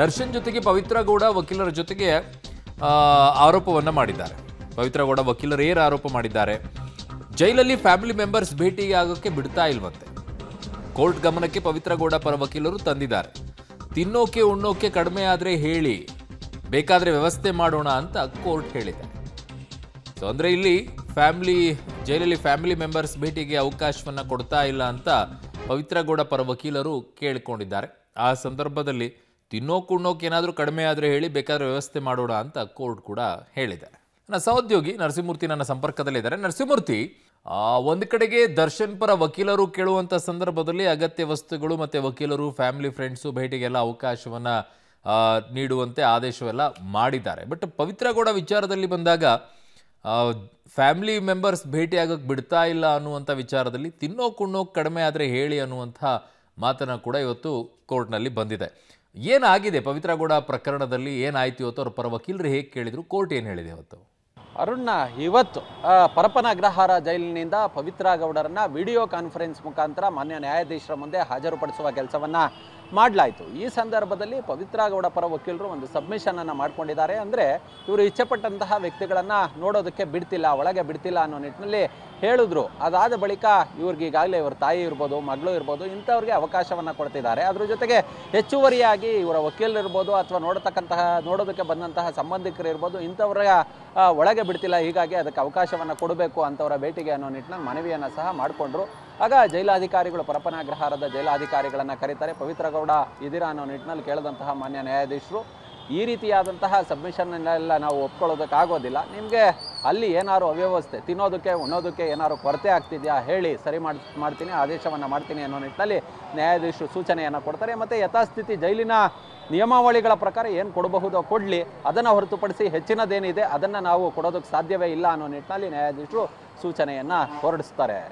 ದರ್ಶನ್ ಜೊತೆಗೆ ಪವಿತ್ರ ಗೌಡ ವಕೀಲರ ಜೊತೆಗೆ ಆರೋಪವನ್ನು ಮಾಡಿದ್ದಾರೆ ಪವಿತ್ರ ಗೌಡ ವಕೀಲರೇರು ಆರೋಪ ಮಾಡಿದ್ದಾರೆ ಜೈಲಲ್ಲಿ ಫ್ಯಾಮಿಲಿ ಮೆಂಬರ್ಸ್ ಭೇಟಿಗೆ ಆಗೋಕ್ಕೆ ಬಿಡ್ತಾ ಇಲ್ವಂತೆ ಕೋರ್ಟ್ ಗಮನಕ್ಕೆ ಪವಿತ್ರ ಗೌಡ ಪರ ವಕೀಲರು ತಂದಿದ್ದಾರೆ ತಿನ್ನೋಕೆ ಉಣ್ಣೋಕೆ ಕಡಿಮೆ ಆದರೆ ಹೇಳಿ ಬೇಕಾದರೆ ವ್ಯವಸ್ಥೆ ಮಾಡೋಣ ಅಂತ ಕೋರ್ಟ್ ಹೇಳಿದೆ ಸೊ ಅಂದರೆ ಇಲ್ಲಿ ಫ್ಯಾಮಿಲಿ ಜೈಲಲ್ಲಿ ಫ್ಯಾಮಿಲಿ ಮೆಂಬರ್ಸ್ ಭೇಟಿಗೆ ಅವಕಾಶವನ್ನು ಕೊಡ್ತಾ ಇಲ್ಲ ಅಂತ ಪವಿತ್ರ ಗೌಡ ಪರ ವಕೀಲರು ಕೇಳಿಕೊಂಡಿದ್ದಾರೆ ಆ ಸಂದರ್ಭದಲ್ಲಿ ತಿನ್ನೋಕುಣ್ಣೋಕೆ ಏನಾದರೂ ಕಡಿಮೆ ಆದರೆ ಹೇಳಿ ಬೇಕಾದ್ರೆ ವ್ಯವಸ್ಥೆ ಮಾಡೋಣ ಅಂತ ಕೋರ್ಟ್ ಕೂಡ ಹೇಳಿದೆ ನನ್ನ ಸಹೋದ್ಯೋಗಿ ನರಸಿಂಹಮೂರ್ತಿ ನನ್ನ ಸಂಪರ್ಕದಲ್ಲಿದ್ದಾರೆ ನರಸಿಂಹಮೂರ್ತಿ ಒಂದು ಕಡೆಗೆ ದರ್ಶನ್ ಪರ ವಕೀಲರು ಕೇಳುವಂಥ ಸಂದರ್ಭದಲ್ಲಿ ಅಗತ್ಯ ವಸ್ತುಗಳು ಮತ್ತು ವಕೀಲರು ಫ್ಯಾಮಿಲಿ ಫ್ರೆಂಡ್ಸು ಭೇಟಿಗೆಲ್ಲ ಅವಕಾಶವನ್ನು ನೀಡುವಂತೆ ಆದೇಶವೆಲ್ಲ ಮಾಡಿದ್ದಾರೆ ಬಟ್ ಪವಿತ್ರ ಗೌಡ ವಿಚಾರದಲ್ಲಿ ಬಂದಾಗ ಫ್ಯಾಮಿಲಿ ಮೆಂಬರ್ಸ್ ಭೇಟಿಯಾಗೋಕ್ಕೆ ಬಿಡ್ತಾ ಇಲ್ಲ ಅನ್ನುವಂಥ ವಿಚಾರದಲ್ಲಿ ತಿನ್ನೋ ಕುಣ್ಣೋ ಕಡಿಮೆ ಆದರೆ ಹೇಳಿ ಅನ್ನುವಂಥ ಮಾತನ್ನು ಕೂಡ ಇವತ್ತು ಕೋರ್ಟ್ನಲ್ಲಿ ಬಂದಿದೆ ಏನಾಗಿದೆ ಪವಿತ್ರ ಗೌಡ ಪ್ರಕರಣದಲ್ಲಿ ಏನಾಯ್ತು ಇವತ್ತು ಅವ್ರ ಪರ ವಕೀಲರು ಹೇಗೆ ಕೇಳಿದ್ರು ಕೋರ್ಟ್ ಏನು ಹೇಳಿದೆ ಇವತ್ತು ಅರುಣ್ಣ ಇವತ್ತು ಪರಪನ ಅಗ್ರಹಾರ ಜೈಲಿನಿಂದ ಪವಿತ್ರ ಗೌಡರನ್ನ ವಿಡಿಯೋ ಕಾನ್ಫರೆನ್ಸ್ ಮುಖಾಂತರ ಮಾನ್ಯ ನ್ಯಾಯಾಧೀಶರ ಮುಂದೆ ಹಾಜರುಪಡಿಸುವ ಕೆಲಸವನ್ನ ಮಾಡಲಾಯಿತು ಈ ಸಂದರ್ಭದಲ್ಲಿ ಪವಿತ್ರ ಗೌಡ ಪರ ವಕೀಲರು ಒಂದು ಸಬ್ಮಿಷನನ್ನು ಮಾಡ್ಕೊಂಡಿದ್ದಾರೆ ಅಂದರೆ ಇವರು ಇಚ್ಛೆಪಟ್ಟಂತಹ ವ್ಯಕ್ತಿಗಳನ್ನು ನೋಡೋದಕ್ಕೆ ಬಿಡ್ತಿಲ್ಲ ಒಳಗೆ ಬಿಡ್ತಿಲ್ಲ ಅನ್ನೋ ನಿಟ್ಟಿನಲ್ಲಿ ಹೇಳಿದ್ರು ಅದಾದ ಬಳಿಕ ಇವ್ರಿಗೆ ಈಗಾಗಲೇ ಇವ್ರ ತಾಯಿ ಇರ್ಬೋದು ಮಗಳು ಇರ್ಬೋದು ಇಂಥವ್ರಿಗೆ ಅವಕಾಶವನ್ನು ಕೊಡ್ತಿದ್ದಾರೆ ಅದ್ರ ಜೊತೆಗೆ ಹೆಚ್ಚುವರಿಯಾಗಿ ಇವರ ವಕೀಲರಿರ್ಬೋದು ಅಥವಾ ನೋಡತಕ್ಕಂತಹ ನೋಡೋದಕ್ಕೆ ಬಂದಂತಹ ಸಂಬಂಧಿಕರು ಇರ್ಬೋದು ಇಂಥವ್ರ ಒಳಗೆ ಬಿಡ್ತಿಲ್ಲ ಹೀಗಾಗಿ ಅದಕ್ಕೆ ಅವಕಾಶವನ್ನು ಕೊಡಬೇಕು ಅಂಥವರ ಭೇಟಿಗೆ ಅನ್ನೋ ನಿಟ್ಟಿನಲ್ಲಿ ಮನವಿಯನ್ನು ಸಹ ಮಾಡಿಕೊಂಡ್ರು ಆಗ ಜೈಲಾಧಿಕಾರಿಗಳು ಪರಪನಾಗ್ರಹಾರದ ಜೈಲಾಧಿಕಾರಿಗಳನ್ನು ಕರೀತಾರೆ ಪವಿತ್ರ ಗೌಡ ಇದೀರಾ ಅನ್ನೋ ನಿಟ್ಟಿನಲ್ಲಿ ಕೇಳಿದಂತಹ ಮಾನ್ಯ ನ್ಯಾಯಾಧೀಶರು ಈ ರೀತಿಯಾದಂತಹ ಸಬ್ಮಿಷನ್ನೆಲ್ಲ ನಾವು ಒಪ್ಕೊಳ್ಳೋದಕ್ಕಾಗೋದಿಲ್ಲ ನಿಮಗೆ ಅಲ್ಲಿ ಏನಾರು ಅವ್ಯವಸ್ಥೆ ತಿನ್ನೋದಕ್ಕೆ ಉಣ್ಣೋದಕ್ಕೆ ಏನಾರು ಕೊರತೆ ಆಗ್ತಿದೆಯಾ ಹೇಳಿ ಸರಿ ಮಾಡಿ ಮಾಡ್ತೀನಿ ಆದೇಶವನ್ನು ಮಾಡ್ತೀನಿ ಅನ್ನೋ ನಿಟ್ಟಿನಲ್ಲಿ ನ್ಯಾಯಾಧೀಶರು ಸೂಚನೆಯನ್ನು ಕೊಡ್ತಾರೆ ಮತ್ತು ಯಥಾಸ್ಥಿತಿ ಜೈಲಿನ ನಿಯಮಾವಳಿಗಳ ಪ್ರಕಾರ ಏನು ಕೊಡಬಹುದೋ ಕೊಡಲಿ ಅದನ್ನು ಹೊರತುಪಡಿಸಿ ಹೆಚ್ಚಿನದೇನಿದೆ ಅದನ್ನು ನಾವು ಕೊಡೋದಕ್ಕೆ ಸಾಧ್ಯವೇ ಇಲ್ಲ ಅನ್ನೋ ನಿಟ್ಟಿನಲ್ಲಿ ನ್ಯಾಯಾಧೀಶರು ಸೂಚನೆಯನ್ನು ಹೊರಡಿಸ್ತಾರೆ